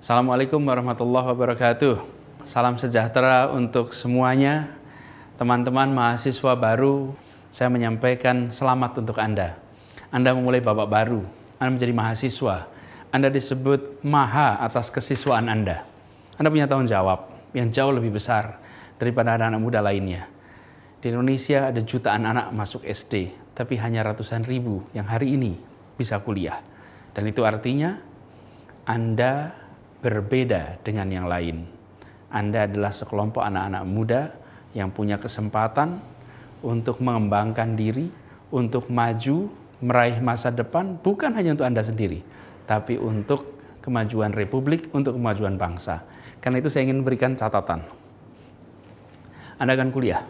Assalamualaikum warahmatullahi wabarakatuh. Salam sejahtera untuk semuanya. Teman-teman mahasiswa baru, saya menyampaikan selamat untuk Anda. Anda memulai babak baru, Anda menjadi mahasiswa. Anda disebut maha atas kesiswaan Anda. Anda punya tanggung jawab yang jauh lebih besar daripada anak-anak muda lainnya. Di Indonesia ada jutaan anak masuk SD, tapi hanya ratusan ribu yang hari ini bisa kuliah. Dan itu artinya Anda berbeda dengan yang lain. Anda adalah sekelompok anak-anak muda yang punya kesempatan untuk mengembangkan diri, untuk maju, meraih masa depan, bukan hanya untuk Anda sendiri, tapi untuk kemajuan republik, untuk kemajuan bangsa. Karena itu saya ingin memberikan catatan. Anda akan kuliah.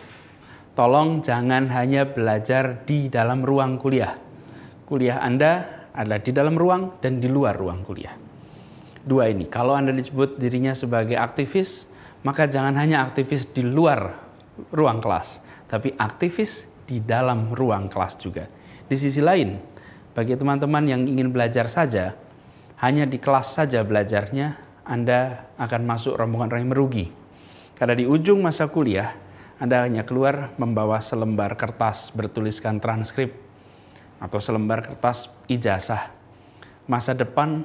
Tolong jangan hanya belajar di dalam ruang kuliah. Kuliah Anda adalah di dalam ruang dan di luar ruang kuliah dua ini. Kalau Anda disebut dirinya sebagai aktivis, maka jangan hanya aktivis di luar ruang kelas, tapi aktivis di dalam ruang kelas juga. Di sisi lain, bagi teman-teman yang ingin belajar saja, hanya di kelas saja belajarnya, Anda akan masuk rombongan orang yang merugi. Karena di ujung masa kuliah, Anda hanya keluar membawa selembar kertas bertuliskan transkrip atau selembar kertas ijazah. Masa depan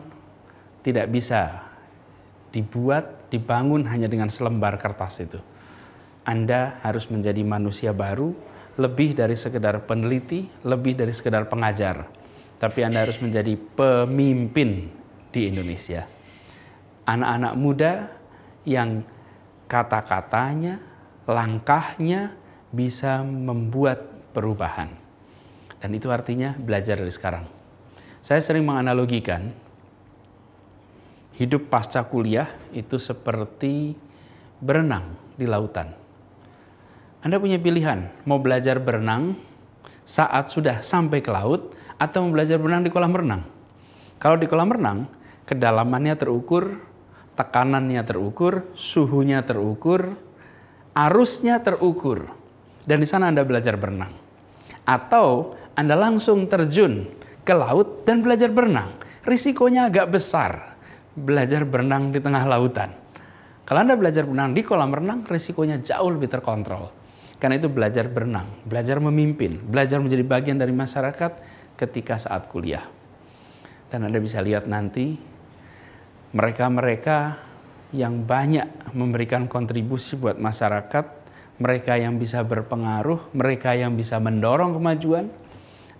tidak bisa dibuat, dibangun hanya dengan selembar kertas itu. Anda harus menjadi manusia baru, lebih dari sekedar peneliti, lebih dari sekedar pengajar. Tapi Anda harus menjadi pemimpin di Indonesia. Anak-anak muda yang kata-katanya, langkahnya bisa membuat perubahan. Dan itu artinya belajar dari sekarang. Saya sering menganalogikan hidup pasca kuliah itu seperti berenang di lautan. Anda punya pilihan, mau belajar berenang saat sudah sampai ke laut atau mau belajar berenang di kolam renang. Kalau di kolam renang, kedalamannya terukur, tekanannya terukur, suhunya terukur, arusnya terukur. Dan di sana Anda belajar berenang. Atau anda langsung terjun ke laut dan belajar berenang. Risikonya agak besar belajar berenang di tengah lautan. Kalau Anda belajar berenang di kolam renang, risikonya jauh lebih terkontrol. Karena itu belajar berenang, belajar memimpin, belajar menjadi bagian dari masyarakat ketika saat kuliah. Dan Anda bisa lihat nanti, mereka-mereka yang banyak memberikan kontribusi buat masyarakat, mereka yang bisa berpengaruh, mereka yang bisa mendorong kemajuan,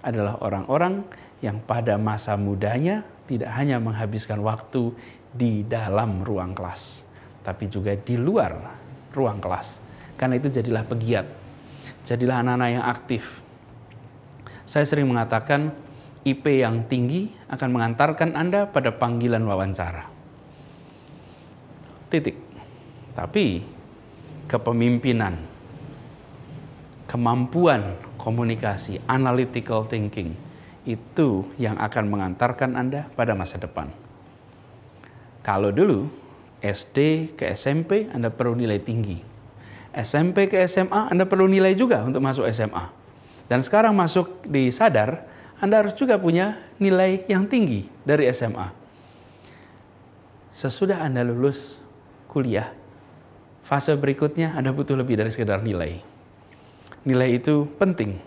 adalah orang-orang yang pada masa mudanya tidak hanya menghabiskan waktu di dalam ruang kelas, tapi juga di luar ruang kelas. Karena itu jadilah pegiat, jadilah anak-anak yang aktif. Saya sering mengatakan IP yang tinggi akan mengantarkan Anda pada panggilan wawancara. Titik. Tapi kepemimpinan, kemampuan komunikasi, analytical thinking, itu yang akan mengantarkan Anda pada masa depan. Kalau dulu SD ke SMP Anda perlu nilai tinggi. SMP ke SMA Anda perlu nilai juga untuk masuk SMA. Dan sekarang masuk di sadar, Anda harus juga punya nilai yang tinggi dari SMA. Sesudah Anda lulus kuliah, fase berikutnya Anda butuh lebih dari sekedar nilai. Nilai itu penting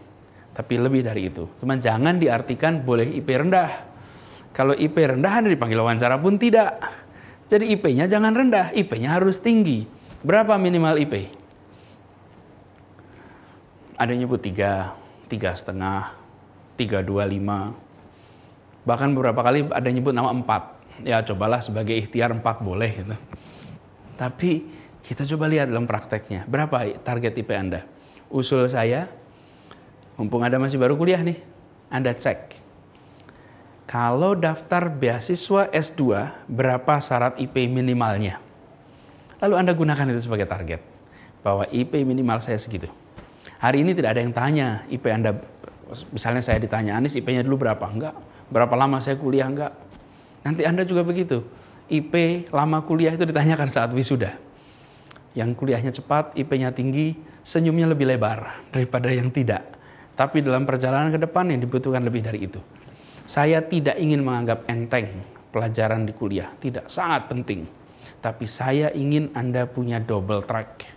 tapi lebih dari itu. Cuman jangan diartikan boleh IP rendah. Kalau IP rendah Anda dipanggil wawancara pun tidak. Jadi IP-nya jangan rendah, IP-nya harus tinggi. Berapa minimal IP? Ada yang nyebut 3, tiga setengah, lima. Bahkan beberapa kali ada yang nyebut nama empat. Ya cobalah sebagai ikhtiar empat boleh gitu. Tapi kita coba lihat dalam prakteknya. Berapa target IP Anda? Usul saya mumpung Anda masih baru kuliah nih, Anda cek. Kalau daftar beasiswa S2, berapa syarat IP minimalnya? Lalu Anda gunakan itu sebagai target, bahwa IP minimal saya segitu. Hari ini tidak ada yang tanya IP Anda, misalnya saya ditanya, Anies IP-nya dulu berapa? Enggak. Berapa lama saya kuliah? Enggak. Nanti Anda juga begitu. IP lama kuliah itu ditanyakan saat wisuda. Yang kuliahnya cepat, IP-nya tinggi, senyumnya lebih lebar daripada yang tidak tapi dalam perjalanan ke depan yang dibutuhkan lebih dari itu. Saya tidak ingin menganggap enteng pelajaran di kuliah, tidak sangat penting. Tapi saya ingin Anda punya double track.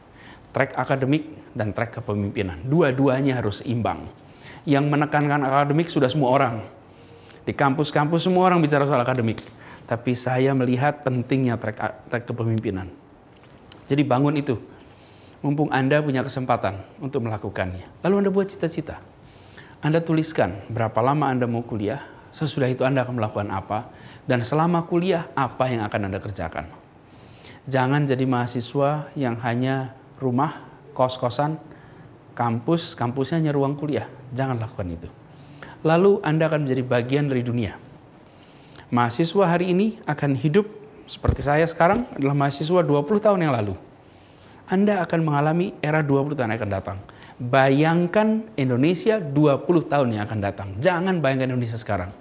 Track akademik dan track kepemimpinan. Dua-duanya harus imbang. Yang menekankan akademik sudah semua orang. Di kampus-kampus semua orang bicara soal akademik. Tapi saya melihat pentingnya track, track kepemimpinan. Jadi bangun itu. Mumpung Anda punya kesempatan untuk melakukannya. Lalu Anda buat cita-cita anda tuliskan berapa lama Anda mau kuliah, sesudah itu Anda akan melakukan apa, dan selama kuliah apa yang akan Anda kerjakan. Jangan jadi mahasiswa yang hanya rumah, kos-kosan, kampus, kampusnya hanya ruang kuliah. Jangan lakukan itu. Lalu Anda akan menjadi bagian dari dunia. Mahasiswa hari ini akan hidup seperti saya sekarang adalah mahasiswa 20 tahun yang lalu. Anda akan mengalami era 20 tahun yang akan datang Bayangkan Indonesia 20 tahun yang akan datang. Jangan bayangkan Indonesia sekarang.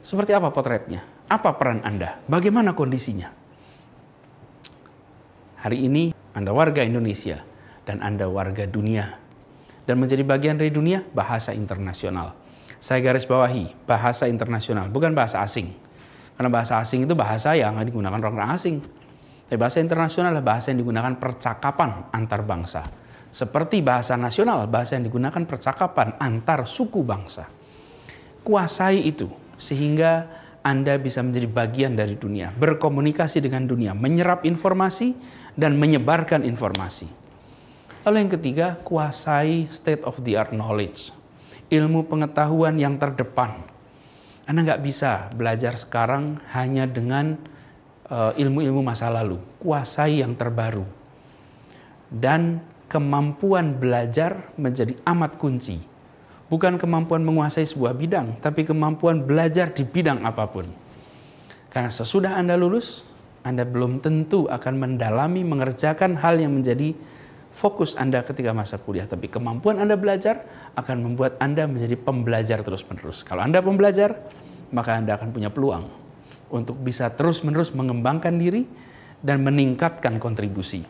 Seperti apa potretnya? Apa peran Anda? Bagaimana kondisinya? Hari ini Anda warga Indonesia dan Anda warga dunia. Dan menjadi bagian dari dunia bahasa internasional. Saya garis bawahi, bahasa internasional, bukan bahasa asing. Karena bahasa asing itu bahasa yang digunakan orang-orang asing. bahasa internasional adalah bahasa yang digunakan percakapan antar bangsa seperti bahasa nasional, bahasa yang digunakan percakapan antar suku bangsa. Kuasai itu sehingga Anda bisa menjadi bagian dari dunia, berkomunikasi dengan dunia, menyerap informasi dan menyebarkan informasi. Lalu yang ketiga, kuasai state of the art knowledge, ilmu pengetahuan yang terdepan. Anda nggak bisa belajar sekarang hanya dengan eh, ilmu-ilmu masa lalu, kuasai yang terbaru. Dan kemampuan belajar menjadi amat kunci. Bukan kemampuan menguasai sebuah bidang, tapi kemampuan belajar di bidang apapun. Karena sesudah Anda lulus, Anda belum tentu akan mendalami mengerjakan hal yang menjadi fokus Anda ketika masa kuliah, tapi kemampuan Anda belajar akan membuat Anda menjadi pembelajar terus-menerus. Kalau Anda pembelajar, maka Anda akan punya peluang untuk bisa terus-menerus mengembangkan diri dan meningkatkan kontribusi.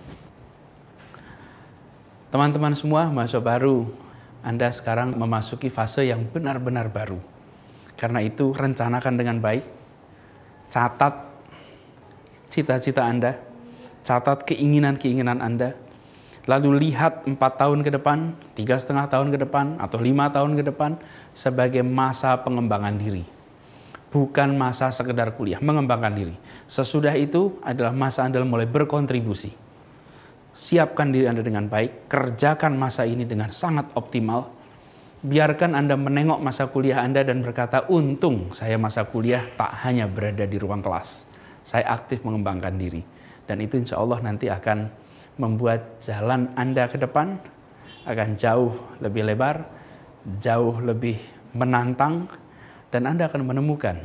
Teman-teman semua, mahasiswa baru, Anda sekarang memasuki fase yang benar-benar baru. Karena itu, rencanakan dengan baik, catat cita-cita Anda, catat keinginan-keinginan Anda, lalu lihat empat tahun ke depan, tiga setengah tahun ke depan, atau lima tahun ke depan sebagai masa pengembangan diri. Bukan masa sekedar kuliah, mengembangkan diri. Sesudah itu adalah masa Anda mulai berkontribusi siapkan diri Anda dengan baik, kerjakan masa ini dengan sangat optimal. Biarkan Anda menengok masa kuliah Anda dan berkata, "Untung saya masa kuliah tak hanya berada di ruang kelas. Saya aktif mengembangkan diri." Dan itu insya Allah nanti akan membuat jalan Anda ke depan akan jauh lebih lebar, jauh lebih menantang, dan Anda akan menemukan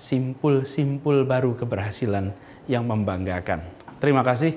simpul-simpul baru keberhasilan yang membanggakan. Terima kasih.